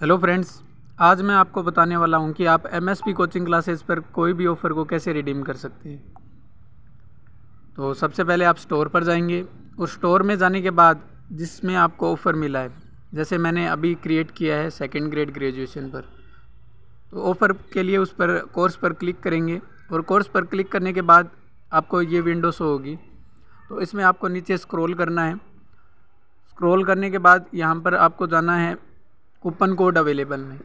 hello friends आज मैं आपको बताने वाला हूं कि आप एम कोचिंग क्लासेस पर कोई भी ऑफ़र को कैसे रिडीम कर सकते हैं तो सबसे पहले आप स्टोर पर जाएंगे और स्टोर में जाने के बाद जिसमें आपको ऑफ़र मिला है जैसे मैंने अभी क्रिएट किया है सेकेंड ग्रेड ग्रेजुएशन पर तो ऑफ़र के लिए उस पर कोर्स पर क्लिक करेंगे और कोर्स पर क्लिक करने के बाद आपको ये विंडो शो होगी तो इसमें आपको नीचे स्क्रॉल करना है स्क्रॉल करने के बाद यहाँ पर आपको जाना है कूपन कोड अवेलेबल में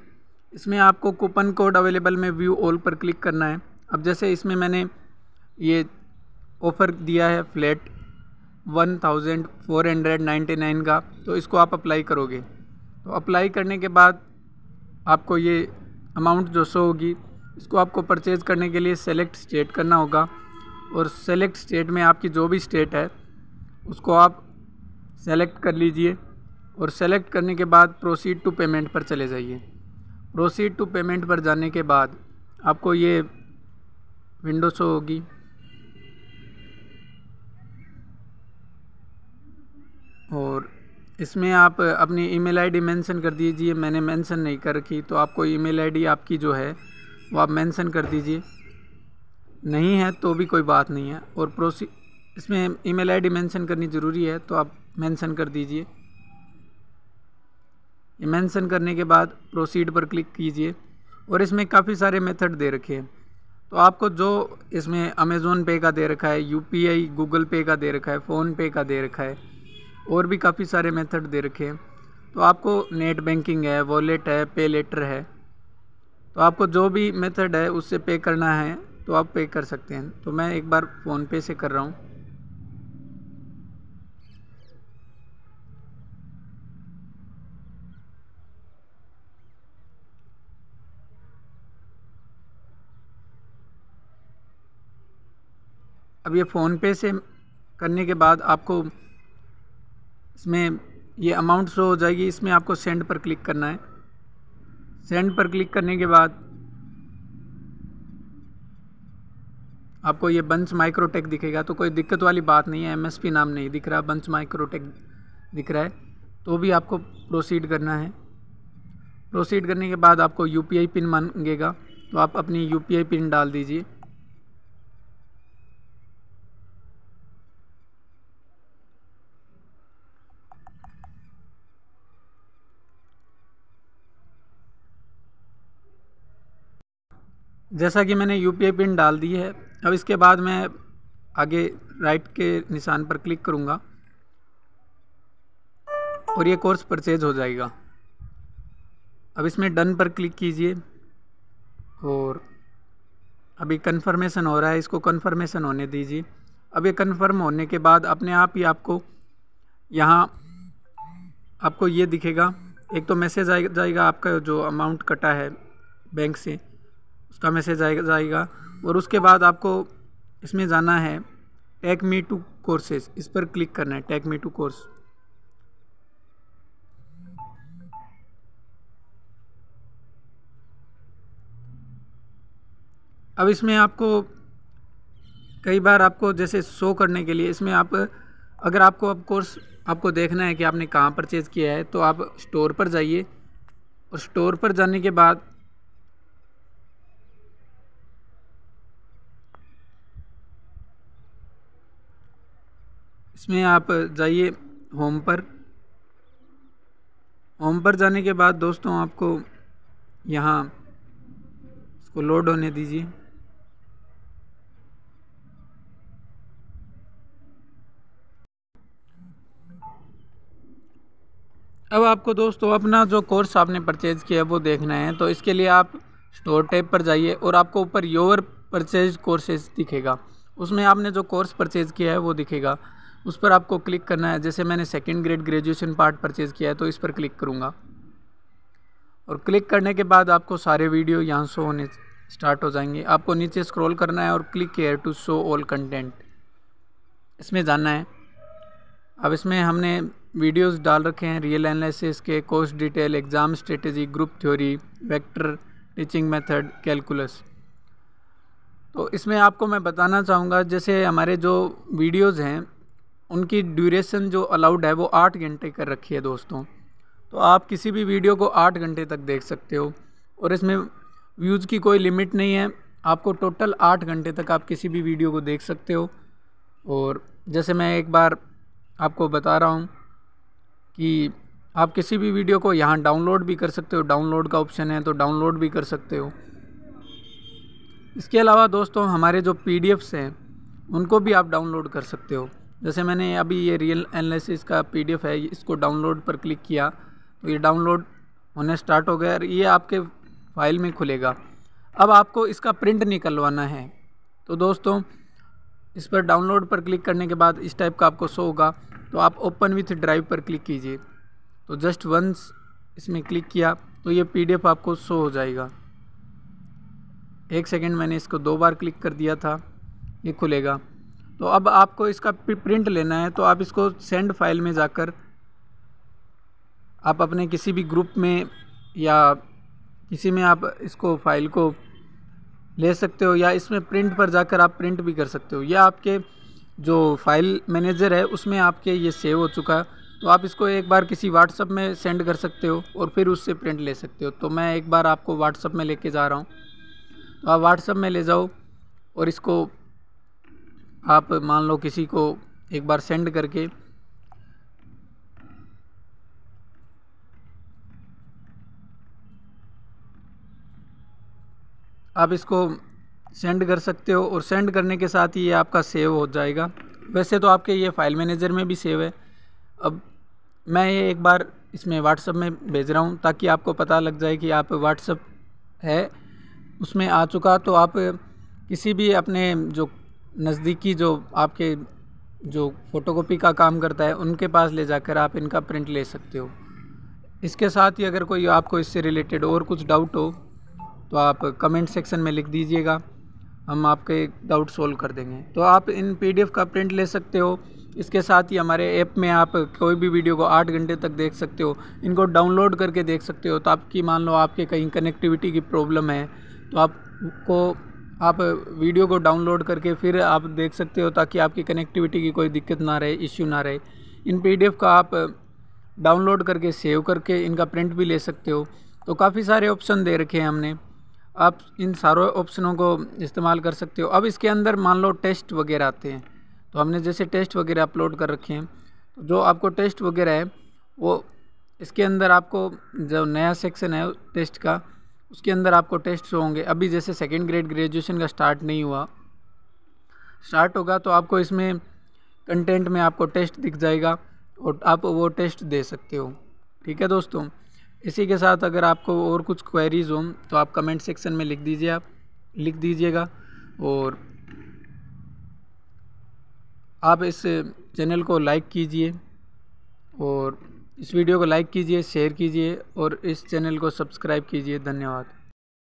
इसमें आपको कूपन कोड अवेलेबल में व्यू ऑल पर क्लिक करना है अब जैसे इसमें मैंने ये ऑफ़र दिया है flat one thousand four hundred ninety nine का तो इसको आप अप्लाई करोगे तो अप्लाई करने के बाद आपको ये अमाउंट जो सो होगी इसको आपको परचेज़ करने के लिए सेलेक्ट स्टेट करना होगा और सेलेक्ट स्टेट में आपकी जो भी स्टेट है उसको आप सेलेक्ट कर लीजिए और सेलेक्ट करने के बाद प्रोसीड टू पेमेंट पर चले जाइए प्रोसीड टू पेमेंट पर जाने के बाद आपको ये विंडो शो होगी और इसमें आप अपनी ईमेल आईडी मेंशन कर दीजिए मैंने मेंशन नहीं कर रखी तो आपको ईमेल आईडी आपकी जो है वो आप मेंशन कर दीजिए नहीं है तो भी कोई बात नहीं है और प्रोसी इसमें ईमेल आईडी मेंशन करनी ज़रूरी है तो आप मेंशन कर दीजिए ये मेंशन करने के बाद प्रोसीड पर क्लिक कीजिए और इसमें काफ़ी सारे मेथड दे रखे हैं तो आपको जो इसमें अमेज़ोन पे का दे रखा है यू गूगल पे का दे रखा है फ़ोन पे का दे रखा है और भी काफ़ी सारे मेथड दे रखे हैं तो आपको नेट बैंकिंग है वॉलेट है पे लेटर है तो आपको जो भी मेथड है उससे पे करना है तो आप पे कर सकते हैं तो मैं एक बार फ़ोन पे से कर रहा हूँ अब ये फ़ोनपे से करने के बाद आपको इसमें ये अमाउंट शो हो जाएगी इसमें आपको सेंड पर क्लिक करना है सेंड पर क्लिक करने के बाद आपको ये बंच माइक्रोटेक दिखेगा तो कोई दिक्कत वाली बात नहीं है एमएसपी नाम नहीं दिख रहा बंच माइक्रोटेक दिख रहा है तो भी आपको प्रोसीड करना है प्रोसीड करने के बाद आपको यूपीआई पिन मांगेगा तो आप अपनी यूपीआई पिन डाल दीजिए जैसा कि मैंने यू पिन डाल दी है अब इसके बाद मैं आगे राइट के निशान पर क्लिक करूँगा और ये कोर्स परचेज हो जाएगा अब इसमें डन पर क्लिक कीजिए और अभी कन्फर्मेशन हो रहा है इसको कन्फर्मेशन होने दीजिए अब ये कन्फर्म होने के बाद अपने आप ही आपको यहाँ आपको ये दिखेगा एक तो मैसेज आ जाएगा आपका जो अमाउंट कटा है बैंक से उसका मैसेज आएगा जाएगा और उसके बाद आपको इसमें जाना है टेक मी टू कोर्सेज इस पर क्लिक करना है टेक मी टू कोर्स अब इसमें आपको कई बार आपको जैसे शो करने के लिए इसमें आप अगर आपको अब कोर्स आपको देखना है कि आपने कहाँ परचेज़ किया है तो आप स्टोर पर जाइए और स्टोर पर जाने के बाद इसमें आप जाइए होम पर होम पर जाने के बाद दोस्तों आपको यहाँ इसको लोड होने दीजिए अब आपको दोस्तों अपना जो कोर्स आपने परचेज़ किया है वो देखना है तो इसके लिए आप स्टोर टैब पर जाइए और आपको ऊपर योर परचेज कोर्सेज दिखेगा उसमें आपने जो कोर्स परचेज़ किया है वो दिखेगा उस पर आपको क्लिक करना है जैसे मैंने second grade graduation part purchase किया है तो इस पर क्लिक करूँगा और क्लिक करने के बाद आपको सारे वीडियो यहाँ शो होने स्टार्ट हो जाएंगे आपको नीचे स्क्रॉल करना है और click care to show all content इसमें जाना है अब इसमें हमने वीडियोस डाल रखे हैं रियल एनालिसिस के course detail exam strategy group theory vector teaching method calculus तो इसमें आपको मैं बताना चाहूँगा जैसे हमारे जो वीडियोज़ हैं उनकी ड्यूरेशन जो अलाउड है वो आठ घंटे कर रखी है दोस्तों तो आप किसी भी वीडियो को आठ घंटे तक देख सकते हो और इसमें व्यूज़ की कोई लिमिट नहीं है आपको टोटल आठ घंटे तक आप किसी भी वीडियो को देख सकते हो और जैसे मैं एक बार आपको बता रहा हूँ कि आप किसी भी वीडियो को यहाँ डाउनलोड भी कर सकते हो डाउनलोड का ऑप्शन है तो डाउनलोड भी कर सकते हो इसके अलावा दोस्तों हमारे जो पी हैं उनको भी आप डाउनलोड कर सकते हो जैसे मैंने अभी ये रियल एनालिसिस का पीडीएफ है इसको डाउनलोड पर क्लिक किया तो ये डाउनलोड होने स्टार्ट हो गया और ये आपके फाइल में खुलेगा अब आपको इसका प्रिंट निकलवाना है तो दोस्तों इस पर डाउनलोड पर क्लिक करने के बाद इस टाइप का आपको शो होगा तो आप ओपन विथ ड्राइव पर क्लिक कीजिए तो जस्ट वंस इसमें क्लिक किया तो ये पी आपको शो हो जाएगा एक सेकेंड मैंने इसको दो बार क्लिक कर दिया था ये खुलेगा तो अब आपको इसका प्रिंट लेना है तो आप इसको सेंड फाइल में जाकर आप अपने किसी भी ग्रुप में या किसी में आप इसको फाइल को ले सकते हो या इसमें प्रिंट पर जाकर आप प्रिंट भी कर सकते हो या आपके जो फाइल मैनेजर है उसमें आपके ये सेव हो चुका तो आप इसको एक बार किसी व्हाट्सअप में सेंड कर सकते हो और फिर उससे प्रिंट ले सकते हो तो मैं एक बार आपको व्हाट्सअप में लेके जा रहा हूँ तो आप व्हाट्सअप में ले जाओ और इसको आप मान लो किसी को एक बार सेंड करके आप इसको सेंड कर सकते हो और सेंड करने के साथ ही ये आपका सेव हो जाएगा वैसे तो आपके ये फ़ाइल मैनेजर में भी सेव है अब मैं ये एक बार इसमें व्हाट्सअप में भेज रहा हूँ ताकि आपको पता लग जाए कि आप व्हाट्सअप है उसमें आ चुका तो आप किसी भी अपने जो नज़दीकी जो आपके जो फ़ोटोकॉपी का काम करता है उनके पास ले जाकर आप इनका प्रिंट ले सकते हो इसके साथ ही अगर कोई आपको इससे रिलेटेड और कुछ डाउट हो तो आप कमेंट सेक्शन में लिख दीजिएगा हम आपके डाउट सोल्व कर देंगे तो आप इन पीडीएफ का प्रिंट ले सकते हो इसके साथ ही हमारे ऐप में आप कोई भी वीडियो को आठ घंटे तक देख सकते हो इनको डाउनलोड करके देख सकते हो तो आपकी मान लो आपके कहीं कनेक्टिविटी की प्रॉब्लम है तो आपको आप वीडियो को डाउनलोड करके फिर आप देख सकते हो ताकि आपकी कनेक्टिविटी की कोई दिक्कत ना रहे इश्यू ना रहे इन पीडीएफ का आप डाउनलोड करके सेव करके इनका प्रिंट भी ले सकते हो तो काफ़ी सारे ऑप्शन दे रखे हैं हमने आप इन सारों ऑप्शनों को इस्तेमाल कर सकते हो अब इसके अंदर मान लो टेस्ट वगैरह आते हैं तो हमने जैसे टेस्ट वगैरह अपलोड कर रखे हैं तो जो आपको टेस्ट वगैरह है वो इसके अंदर आपको जो नया सेक्शन है टेस्ट का उसके अंदर आपको टेस्ट होंगे अभी जैसे सेकेंड ग्रेड ग्रेजुएशन का स्टार्ट नहीं हुआ स्टार्ट होगा तो आपको इसमें कंटेंट में आपको टेस्ट दिख जाएगा और आप वो टेस्ट दे सकते हो ठीक है दोस्तों इसी के साथ अगर आपको और कुछ क्वेरीज हो तो आप कमेंट सेक्शन में लिख दीजिए आप लिख दीजिएगा और आप इस चैनल को लाइक कीजिए और इस वीडियो को लाइक कीजिए शेयर कीजिए और इस चैनल को सब्सक्राइब कीजिए धन्यवाद